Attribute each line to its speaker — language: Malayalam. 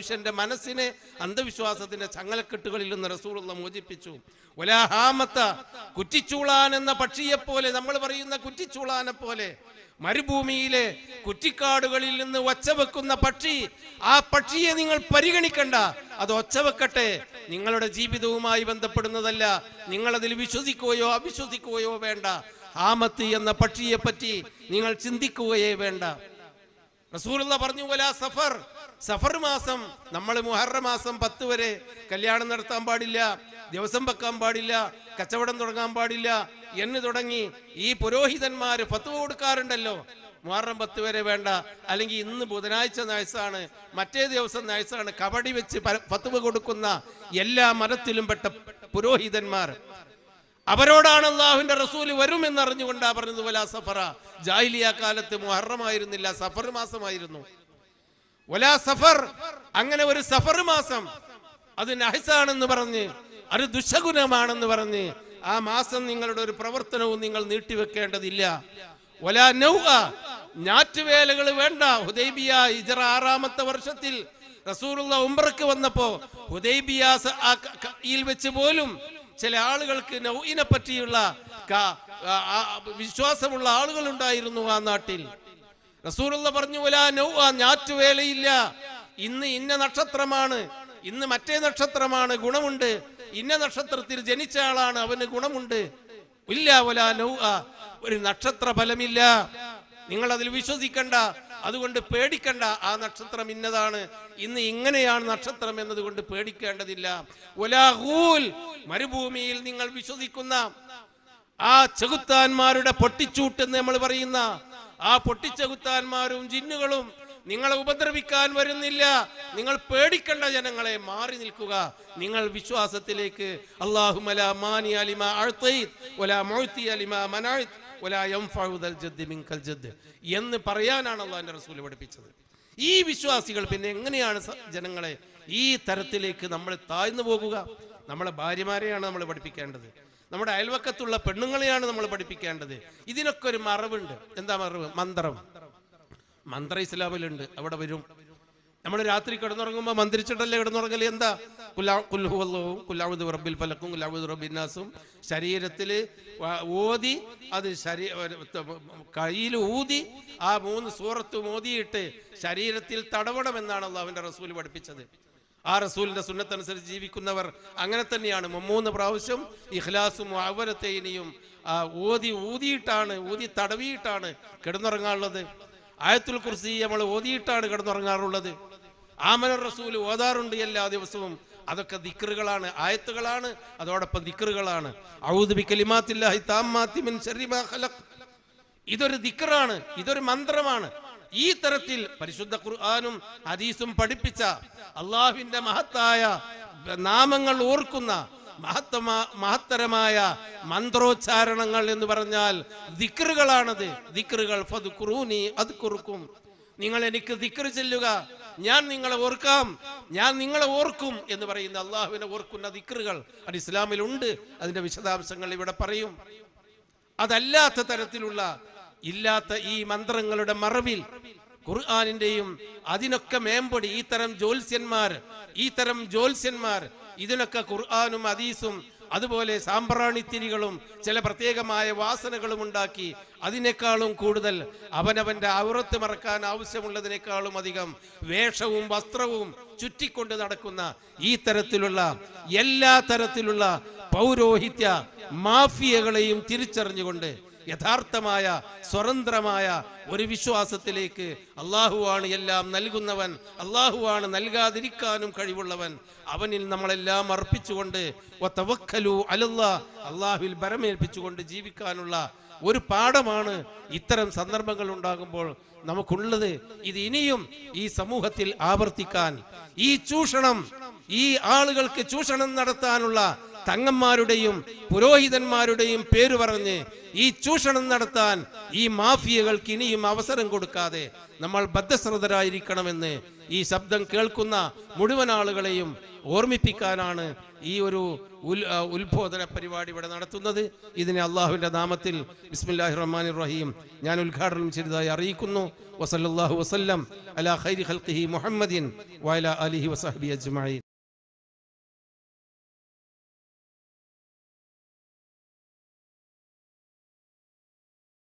Speaker 1: മനുഷ്യന്റെ മനസ്സിനെ അന്ധവിശ്വാസത്തിന്റെ ചങ്ങലക്കെട്ടുകളിൽ നിന്ന് റസൂലുള്ള മോചിപ്പിച്ചു ഒലാഹാമത്ത കുറ്റിച്ചൂളാൻ എന്ന പക്ഷിയെ പോലെ നമ്മൾ പറയുന്ന കുറ്റിച്ചൂളാനെ പോലെ മരുഭൂമിയിലെ കുറ്റിക്കാടുകളിൽ നിന്ന് ഒച്ച വെക്കുന്ന പക്ഷി ആ പക്ഷിയെ നിങ്ങൾ പരിഗണിക്കണ്ട അത് ഒച്ച വെക്കട്ടെ നിങ്ങളുടെ ജീവിതവുമായി ബന്ധപ്പെടുന്നതല്ല നിങ്ങളതിൽ വിശ്വസിക്കുകയോ അവിശ്വസിക്കുകയോ വേണ്ട ആമത്ത് എന്ന പക്ഷിയെ പറ്റി നിങ്ങൾ ചിന്തിക്കുകയേ വേണ്ട റസൂലുള്ള പറഞ്ഞു വലാ സഫർ സഫർ മാസം നമ്മൾ മുഹറ മാസം പത്ത് വരെ കല്യാണം നടത്താൻ പാടില്ല ദിവസം വെക്കാൻ പാടില്ല കച്ചവടം തുടങ്ങാൻ പാടില്ല എന്ന് തുടങ്ങി ഈ പുരോഹിതന്മാർ ഫത്വ കൊടുക്കാറുണ്ടല്ലോ മുഹറം പത്ത് വരെ വേണ്ട അല്ലെങ്കിൽ ഇന്ന് ബുധനാഴ്ച നയസാണ് മറ്റേ ദിവസം നയസാണ് കബഡി വെച്ച് ഫത്വ കൊടുക്കുന്ന എല്ലാ മതത്തിലും പെട്ട പുരോഹിതന്മാർ അവരോടാണ് അള്ളാഹുവിന്റെ റസൂല് പറഞ്ഞത് പറഞ്ഞതുപോലെ സഫറ ജാഹിലിയ കാലത്ത് മുഹറമായിരുന്നില്ല സഫർ മാസമായിരുന്നു ഒലാ സഫർ അങ്ങനെ ഒരു സഫർ മാസം അത് നഹിസാണെന്ന് പറഞ്ഞ് അത് ദുശഗുണമാണെന്ന് പറഞ്ഞ് ആ മാസം നിങ്ങളുടെ ഒരു പ്രവർത്തനവും നിങ്ങൾ നീട്ടിവെക്കേണ്ടതില്ല ഒലാ നൗ ഞാറ്റുവേലകൾ വേണ്ട ഹുദൈബിയ ഇജറ ആറാമത്തെ വർഷത്തിൽ റസൂറുള്ള ഉംറക്ക് വന്നപ്പോ ഹുദൈബിയയിൽ വെച്ച് പോലും ചില ആളുകൾക്ക് നൗഇനെ പറ്റിയുള്ള വിശ്വാസമുള്ള ആളുകൾ ഉണ്ടായിരുന്നു ആ നാട്ടിൽ റസൂലുള്ള പറഞ്ഞു പോലാ നൗവ ഞാറ്റുവേലയില്ല ഇന്ന് ഇന്ന നക്ഷത്രമാണ് ഇന്ന് മറ്റേ നക്ഷത്രമാണ് ഗുണമുണ്ട് ഇന്ന നക്ഷത്രത്തിൽ ജനിച്ച ആളാണ് അവന് ഗുണമുണ്ട് ഇല്ല വലാ നൗ ഒരു നക്ഷത്ര ഫലമില്ല നിങ്ങൾ അതിൽ വിശ്വസിക്കണ്ട അതുകൊണ്ട് പേടിക്കണ്ട ആ നക്ഷത്രം ഇന്നതാണ് ഇന്ന് ഇങ്ങനെയാണ് നക്ഷത്രം എന്നതുകൊണ്ട് പേടിക്കേണ്ടതില്ല ഒലാഹൂൽ മരുഭൂമിയിൽ നിങ്ങൾ വിശ്വസിക്കുന്ന ആ ചെകുത്താന്മാരുടെ പൊട്ടിച്ചൂട്ടെന്ന് നമ്മൾ പറയുന്ന ആ പൊട്ടിച്ച കുത്താന്മാരും ജിന്നുകളും നിങ്ങളെ ഉപദ്രവിക്കാൻ വരുന്നില്ല നിങ്ങൾ പേടിക്കേണ്ട ജനങ്ങളെ മാറി നിൽക്കുക നിങ്ങൾ വിശ്വാസത്തിലേക്ക് അലിമ അലിമ ജദ് ജദ് എന്ന് പറയാനാണ് അള്ളാഹിന്റെ റസൂൽ പഠിപ്പിച്ചത് ഈ വിശ്വാസികൾ പിന്നെ എങ്ങനെയാണ് ജനങ്ങളെ ഈ തരത്തിലേക്ക് നമ്മൾ താഴ്ന്നു പോകുക നമ്മളെ ഭാര്യമാരെയാണ് നമ്മൾ പഠിപ്പിക്കേണ്ടത് നമ്മുടെ അയൽവക്കത്തുള്ള പെണ്ണുങ്ങളെയാണ് നമ്മൾ പഠിപ്പിക്കേണ്ടത് ഇതിനൊക്കെ ഒരു മറവുണ്ട് എന്താ മറവ് മന്ത്രം മന്ത്ര ഇസ്ലാമിലുണ്ട് അവിടെ വരും നമ്മൾ രാത്രി കിടന്നുറങ്ങുമ്പോൾ മന്ത്രിച്ചിട്ടല്ലേ കിടന്നുറങ്ങല് എന്താ കുല്ലാഹുവല്ലവും കുല്ലാവുദ് റബ്ബിൽ ഫലക്കും കുല്ലാവുദ് റബ്ബിന്നാസും ശരീരത്തിൽ ഓതി അത് ശരീര കയ്യിൽ ഊതി ആ മൂന്ന് സൂറത്തും ഓതിയിട്ട് ശരീരത്തിൽ തടവണം എന്നാണല്ലോ അവന്റെ റസൂൽ പഠിപ്പിച്ചത് ആ റസൂലിന്റെ സുന്നത്തനുസരിച്ച് ജീവിക്കുന്നവർ അങ്ങനെ തന്നെയാണ് മൂന്ന് പ്രാവശ്യം ഇഖ്ലാസും അവലത്തേനിയും ഊതി ഊതിയിട്ടാണ് ഊതി തടവിയിട്ടാണ് കിടന്നുറങ്ങാറുള്ളത് ആയത്തുൽ കുർസി നമ്മൾ ഓതിയിട്ടാണ് കിടന്നുറങ്ങാറുള്ളത് ആമന റസൂല് ഓതാറുണ്ട് എല്ലാ ദിവസവും അതൊക്കെ ദിക്റുകളാണ് ആയത്തുകളാണ് അതോടൊപ്പം ദിക്റുകളാണ് ഇതൊരു ദിക്റാണ് ഇതൊരു മന്ത്രമാണ് ഈ തരത്തിൽ പരിശുദ്ധ ഖുർആാനും ഹദീസും പഠിപ്പിച്ച അള്ളാഹുവിന്റെ മഹത്തായ നാമങ്ങൾ ഓർക്കുന്ന മഹത്തമാ മഹത്തരമായ മന്ത്രോച്ചാരണങ്ങൾ എന്ന് പറഞ്ഞാൽ ദിക്റുകളാണത് ദിക്റുകൾ ഫതുക്കുറൂനി അത് കുറുക്കും നിങ്ങൾ എനിക്ക് ദിക്ർ ചെല്ലുക ഞാൻ നിങ്ങളെ ഓർക്കാം ഞാൻ നിങ്ങളെ ഓർക്കും എന്ന് പറയുന്ന അള്ളാഹുവിനെ ഓർക്കുന്ന ദിക്റുകൾ അത് ഉണ്ട് അതിന്റെ വിശദാംശങ്ങൾ ഇവിടെ പറയും അതല്ലാത്ത തരത്തിലുള്ള ഇല്ലാത്ത ഈ മന്ത്രങ്ങളുടെ മറവിൽ ഖുർആാനിന്റെയും അതിനൊക്കെ മേമ്പൊടി ഈ തരം ജോത്സ്യന്മാർ ഈ തരം ജോത്സ്യന്മാർ ഇതിനൊക്കെ ഖുർആാനും അദീസും അതുപോലെ സാമ്പ്രാണിത്തിരികളും ചില പ്രത്യേകമായ വാസനകളും ഉണ്ടാക്കി അതിനേക്കാളും കൂടുതൽ അവനവന്റെ ഔറത്ത് മറക്കാൻ ആവശ്യമുള്ളതിനേക്കാളും അധികം വേഷവും വസ്ത്രവും ചുറ്റിക്കൊണ്ട് നടക്കുന്ന ഈ തരത്തിലുള്ള എല്ലാ തരത്തിലുള്ള പൗരോഹിത്യ മാഫിയകളെയും തിരിച്ചറിഞ്ഞുകൊണ്ട് യഥാർത്ഥമായ സ്വതന്ത്രമായ ഒരു വിശ്വാസത്തിലേക്ക് അള്ളാഹുവാണ് എല്ലാം നൽകുന്നവൻ അള്ളാഹുവാണ് നൽകാതിരിക്കാനും കഴിവുള്ളവൻ അവനിൽ നമ്മളെല്ലാം അർപ്പിച്ചുകൊണ്ട് അള്ളാഹുവിൽ ഭരമേൽപ്പിച്ചുകൊണ്ട് ജീവിക്കാനുള്ള ഒരു പാഠമാണ് ഇത്തരം സന്ദർഭങ്ങൾ ഉണ്ടാകുമ്പോൾ നമുക്കുള്ളത് ഇത് ഇനിയും ഈ സമൂഹത്തിൽ ആവർത്തിക്കാൻ ഈ ചൂഷണം ഈ ആളുകൾക്ക് ചൂഷണം നടത്താനുള്ള തങ്ങന്മാരുടെയും പുരോഹിതന്മാരുടെയും പേര് പറഞ്ഞ് ഈ ചൂഷണം നടത്താൻ ഈ മാഫിയകൾക്ക് ഇനിയും അവസരം കൊടുക്കാതെ നമ്മൾ ബദ്ധശ്രദ്ധരായിരിക്കണമെന്ന് ഈ ശബ്ദം കേൾക്കുന്ന മുഴുവൻ ആളുകളെയും ഓർമ്മിപ്പിക്കാനാണ് ഈ ഒരു ഉൽ ഉത്ബോധന പരിപാടി ഇവിടെ നടത്തുന്നത് ഇതിനെ അള്ളാഹുവിന്റെ നാമത്തിൽ ബിസ്മില്ലാഹി റഹ്മാനി റഹീം ഞാൻ ഉദ്ഘാടനം ചെയ്തതായി അറിയിക്കുന്നു വസല്ലാഹു വസല്ലം അലാ ഖൈരി ഖൽഖിഹി മുഹമ്മദിൻ വയല അലിഹി വസഹബി അജ്മായി